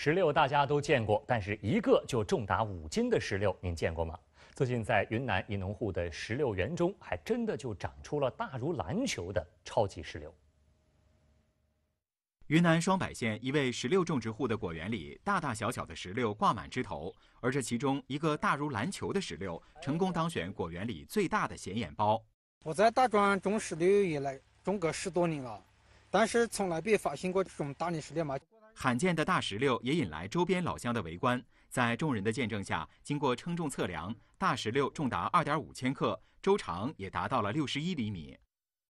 石榴大家都见过，但是一个就重达五斤的石榴，您见过吗？最近在云南一农户的石榴园中，还真的就长出了大如篮球的超级石榴。云南双柏县一位石榴种植户的果园里，大大小小的石榴挂满枝头，而这其中一个大如篮球的石榴，成功当选果园里最大的显眼包。我在大庄种石榴也来种个十多年了，但是从来没发现过这种大的石榴嘛。罕见的大石榴也引来周边老乡的围观，在众人的见证下，经过称重测量，大石榴重达二点五千克，周长也达到了六十一厘米。